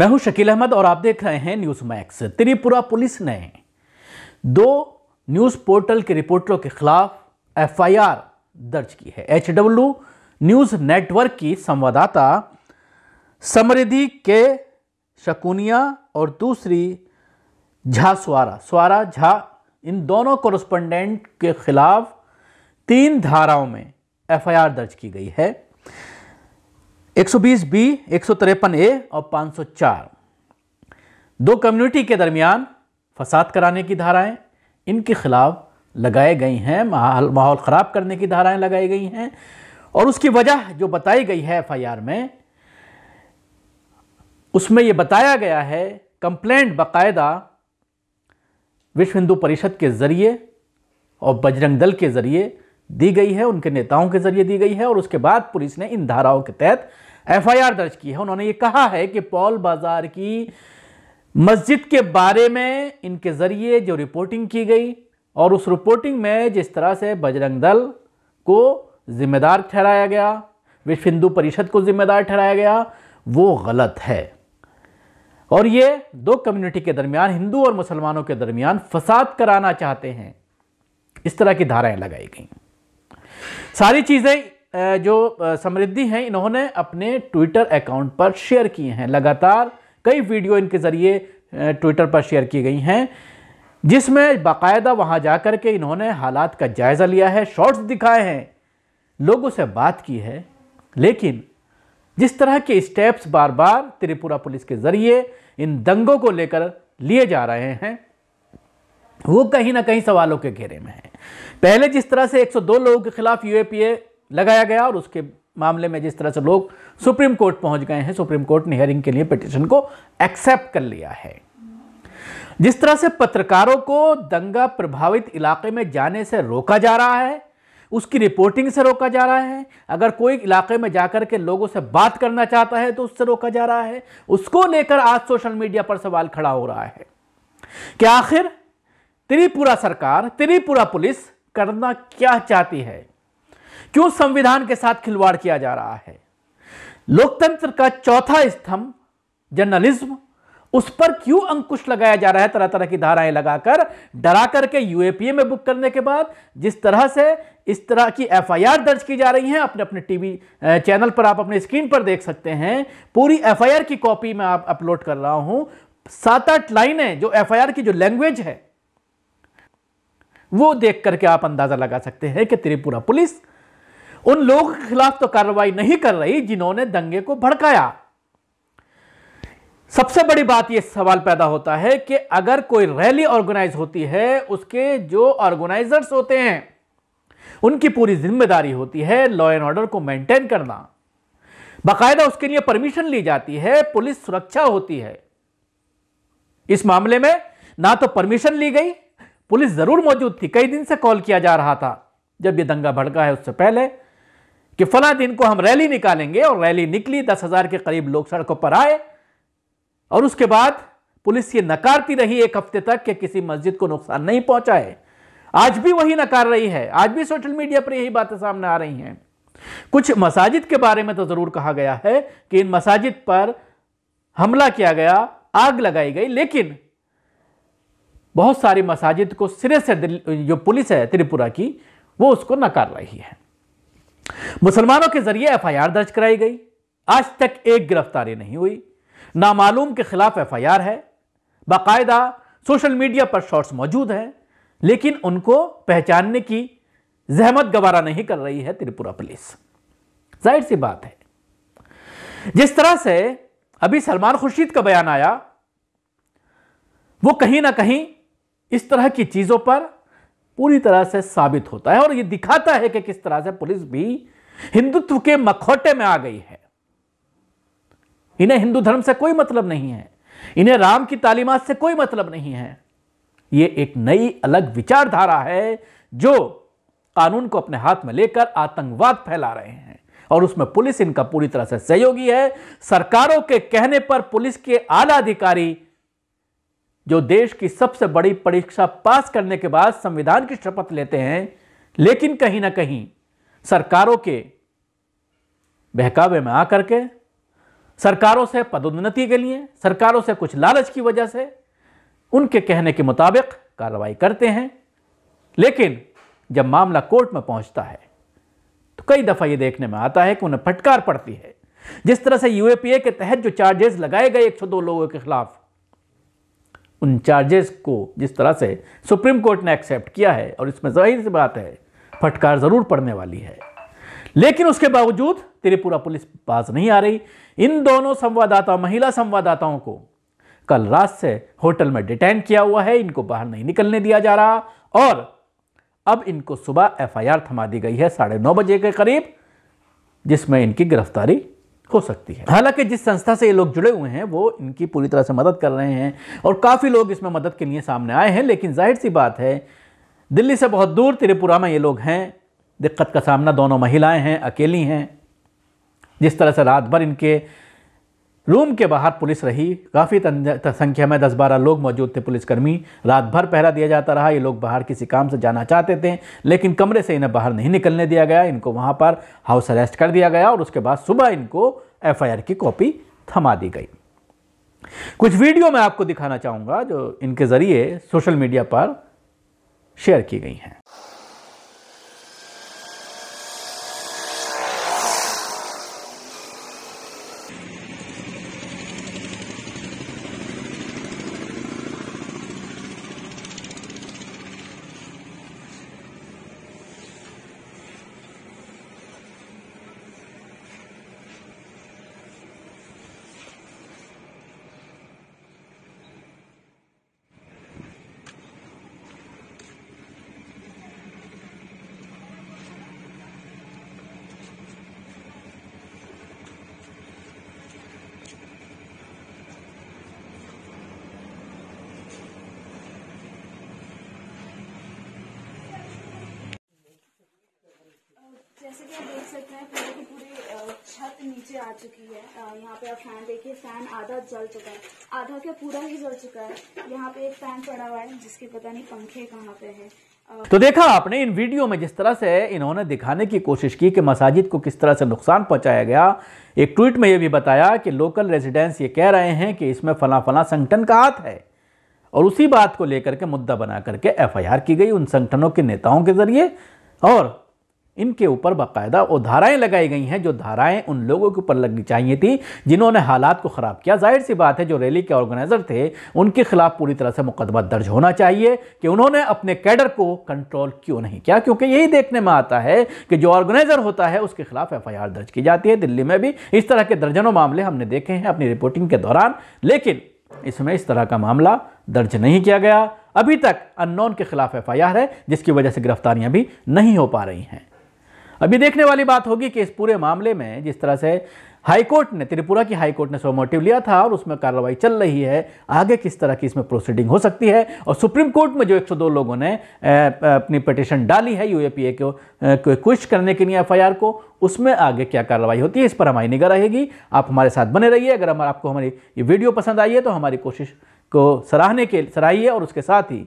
मैं हूं शकील अहमद और आप देख रहे हैं न्यूज़ मैक्स त्रिपुरा पुलिस ने दो न्यूज़ पोर्टल के रिपोर्टरों के खिलाफ एफआईआर दर्ज की है एच डब्ल्यू न्यूज़ नेटवर्क की संवाददाता समृद्धि के शकुनिया और दूसरी झा स्वारा स्वारा झा इन दोनों कॉरस्पोंडेंट के खिलाफ तीन धाराओं में एफआईआर दर्ज की गई है 120 बी एक ए और 504 दो कम्युनिटी के दरमियान फसाद कराने की धाराएं इनके खिलाफ लगाए गई हैं माहौल ख़राब करने की धाराएं लगाई गई हैं और उसकी वजह जो बताई गई है एफआईआर में उसमें ये बताया गया है कंप्लेंट बाकायदा विश्व हिंदू परिषद के ज़रिए और बजरंग दल के ज़रिए दी गई है उनके नेताओं के ज़रिए दी गई है और उसके बाद पुलिस ने इन धाराओं के तहत एफआईआर दर्ज की है उन्होंने ये कहा है कि पॉल बाजार की मस्जिद के बारे में इनके ज़रिए जो रिपोर्टिंग की गई और उस रिपोर्टिंग में जिस तरह से बजरंग दल को जिम्मेदार ठहराया गया विश्व हिंदू परिषद को जिम्मेदार ठहराया गया वो गलत है और ये दो कम्युनिटी के दरमियान हिंदू और मुसलमानों के दरमियान फसाद कराना चाहते हैं इस तरह की धाराएं लगाई गई सारी चीज़ें जो समृद्धि हैं इन्होंने अपने ट्विटर अकाउंट पर शेयर किए हैं लगातार कई वीडियो इनके ज़रिए ट्विटर पर शेयर की गई हैं जिसमें बाकायदा वहाँ जा कर के इन्होंने हालात का जायज़ा लिया है शॉर्ट्स दिखाए हैं लोगों से बात की है लेकिन जिस तरह के स्टेप्स बार बार त्रिपुरा पुलिस के ज़रिए इन दंगों को लेकर लिए जा रहे हैं वो कहीं ना कहीं सवालों के घेरे में है पहले जिस तरह से 102 लोगों के खिलाफ यूएपीए लगाया गया और उसके मामले में जिस तरह से लोग सुप्रीम कोर्ट पहुंच गए हैं सुप्रीम कोर्ट ने हियरिंग के लिए पिटिशन को एक्सेप्ट कर लिया है जिस तरह से पत्रकारों को दंगा प्रभावित इलाके में जाने से रोका जा रहा है उसकी रिपोर्टिंग से रोका जा रहा है अगर कोई इलाके में जाकर के लोगों से बात करना चाहता है तो उससे रोका जा रहा है उसको लेकर आज सोशल मीडिया पर सवाल खड़ा हो रहा है कि आखिर त्रिपुरा सरकार त्रिपुरा पुलिस करना क्या चाहती है क्यों संविधान के साथ खिलवाड़ किया जा रहा है लोकतंत्र का चौथा स्तंभ जर्नलिज्म उस पर क्यों अंकुश लगाया जा रहा है तरह तरह की धाराएं लगाकर डरा करके यूएपीए में बुक करने के बाद जिस तरह से इस तरह की एफआईआर दर्ज की जा रही है अपने अपने टीवी चैनल पर आप अपने स्क्रीन पर देख सकते हैं पूरी एफआईआर की कॉपी मैं आप अपलोड कर रहा हूं सात आठ लाइनें जो एफआईआर की जो लैंग्वेज है वो देख करके आप अंदाजा लगा सकते हैं कि त्रिपुरा पुलिस उन लोगों के खिलाफ तो कार्रवाई नहीं कर रही जिन्होंने दंगे को भड़काया सबसे बड़ी बात यह सवाल पैदा होता है कि अगर कोई रैली ऑर्गेनाइज होती है उसके जो ऑर्गेनाइजर्स होते हैं उनकी पूरी जिम्मेदारी होती है लॉ एंड ऑर्डर को मेंटेन करना बाकायदा उसके लिए परमिशन ली जाती है पुलिस सुरक्षा होती है इस मामले में ना तो परमिशन ली गई पुलिस जरूर मौजूद थी कई दिन से कॉल किया जा रहा था जब यह दंगा भड़का है उससे पहले कि फला दिन को हम रैली निकालेंगे और रैली निकली दस हजार के करीब लोग सड़कों पर आए और उसके बाद पुलिस ये नकारती रही एक हफ्ते तक कि किसी मस्जिद को नुकसान नहीं पहुंचाए आज भी वही नकार रही है आज भी सोशल मीडिया पर यही बातें सामने आ रही हैं कुछ मसाजिद के बारे में तो जरूर कहा गया है कि इन मसाजिद पर हमला किया गया आग लगाई गई लेकिन बहुत सारी मसाजिद को सिरे से जो पुलिस है त्रिपुरा की वो उसको नकार रही है मुसलमानों के जरिए एफआईआर दर्ज कराई गई आज तक एक गिरफ्तारी नहीं हुई नामालूम के खिलाफ एफआईआर है बाकायदा सोशल मीडिया पर शॉर्ट्स मौजूद हैं लेकिन उनको पहचानने की जहमत गवारा नहीं कर रही है त्रिपुरा पुलिस जाहिर सी बात है जिस तरह से अभी सलमान खुर्शीद का बयान आया वो कहीं ना कहीं इस तरह की चीजों पर पूरी तरह से साबित होता है और यह दिखाता है कि किस तरह से पुलिस भी हिंदुत्व के मखौटे में आ गई है इन्हें हिंदू धर्म से कोई मतलब नहीं है इन्हें राम की तालीमात से कोई मतलब नहीं है यह एक नई अलग विचारधारा है जो कानून को अपने हाथ में लेकर आतंकवाद फैला रहे हैं और उसमें पुलिस इनका पूरी तरह से सहयोगी है सरकारों के कहने पर पुलिस के आला अधिकारी जो देश की सबसे बड़ी परीक्षा पास करने के बाद संविधान की शपथ लेते हैं लेकिन कहीं ना कहीं सरकारों के बहकावे में आकर के सरकारों से पदोन्नति के लिए सरकारों से कुछ लालच की वजह से उनके कहने के मुताबिक कार्रवाई करते हैं लेकिन जब मामला कोर्ट में पहुंचता है तो कई दफ़ा ये देखने में आता है कि उन्हें फटकार पड़ती है जिस तरह से यूएपीए के तहत जो चार्जेस लगाए गए दो लोगों के खिलाफ उन चार्जेस को जिस तरह से सुप्रीम कोर्ट ने एक्सेप्ट किया है और इसमें जाहिर सी बात है फटकार ज़रूर पड़ने वाली है लेकिन उसके बावजूद त्रिपुरा पुलिस पास नहीं आ रही इन दोनों संवाददाता महिला संवाददाताओं को कल रात से होटल में डिटेन किया हुआ है इनको बाहर नहीं निकलने दिया जा रहा और अब इनको सुबह एफआईआर थमा दी गई है साढ़े नौ बजे के करीब जिसमें इनकी गिरफ्तारी हो सकती है हालांकि जिस संस्था से ये लोग जुड़े हुए हैं वो इनकी पूरी तरह से मदद कर रहे हैं और काफ़ी लोग इसमें मदद के लिए सामने आए हैं लेकिन जाहिर सी बात है दिल्ली से बहुत दूर त्रिपुरा में ये लोग हैं दिक्कत का सामना दोनों महिलाएं हैं अकेली हैं जिस तरह से रात भर इनके रूम के बाहर पुलिस रही काफ़ी संख्या में दस बारह लोग मौजूद थे पुलिसकर्मी रात भर पहरा दिया जाता रहा ये लोग बाहर किसी काम से जाना चाहते थे लेकिन कमरे से इन्हें बाहर नहीं निकलने दिया गया इनको वहाँ पर हाउस अरेस्ट कर दिया गया और उसके बाद सुबह इनको एफआईआर की कॉपी थमा दी गई कुछ वीडियो मैं आपको दिखाना चाहूँगा जो इनके ज़रिए सोशल मीडिया पर शेयर की गई हैं जैसे कि आप देख सकते हैं पूरे की पूरी छत नीचे आ चुकी है यहाँ पे आप फैन देखिए फैन आधा जल चुका है आधा क्या पूरा ही जल चुका है यहाँ पे एक फैन पड़ा हुआ है जिसके पता नहीं पंखे कहाँ पे है तो देखा आपने इन वीडियो में जिस तरह से इन्होंने दिखाने की कोशिश की कि मसाजिद को किस तरह से नुकसान पहुंचाया गया एक ट्वीट में यह भी बताया कि लोकल रेजिडेंस ये कह रहे हैं कि इसमें फला फला संगठन का हाथ है और उसी बात को लेकर के मुद्दा बना करके एफआईआर की गई उन संगठनों के नेताओं के जरिए और इनके ऊपर बाकायदा वो धाराएं लगाई गई हैं जो धाराएं उन लोगों के ऊपर लगनी चाहिए थी जिन्होंने हालात को ख़राब किया जाहिर सी बात है जो रैली के ऑर्गेनाइज़र थे उनके खिलाफ पूरी तरह से मुकदमा दर्ज होना चाहिए कि उन्होंने अपने कैडर को कंट्रोल क्यों नहीं किया क्योंकि यही देखने में आता है कि जो ऑर्गेनाइज़र होता है उसके खिलाफ एफ दर्ज की जाती है दिल्ली में भी इस तरह के दर्जनों मामले हमने देखे हैं अपनी रिपोर्टिंग के दौरान लेकिन इसमें इस तरह का मामला दर्ज नहीं किया गया अभी तक अननोन के खिलाफ एफ है जिसकी वजह से गिरफ्तारियाँ भी नहीं हो पा रही हैं अभी देखने वाली बात होगी कि इस पूरे मामले में जिस तरह से हाईकोर्ट ने त्रिपुरा की हाईकोर्ट ने मोटिव लिया था और उसमें कार्रवाई चल रही है आगे किस तरह की इसमें प्रोसीडिंग हो सकती है और सुप्रीम कोर्ट में जो 102 लोगों ने अपनी पटिशन डाली है यूएपीए को क्विश करने के लिए एफआईआर को उसमें आगे क्या कार्रवाई होती है इस पर हमारी निगाह रहेगी आप हमारे साथ बने रहिए अगर हमारा आपको हमारी ये वीडियो पसंद आई है तो हमारी कोशिश को सराहने के सराहिए और उसके साथ ही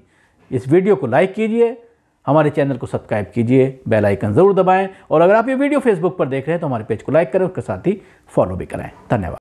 इस वीडियो को लाइक कीजिए हमारे चैनल को सब्सक्राइब कीजिए बेल आइकन ज़रूर दबाएं और अगर आप ये वीडियो फेसबुक पर देख रहे हैं तो हमारे पेज को लाइक करें उसके साथ ही फॉलो भी कराएं धन्यवाद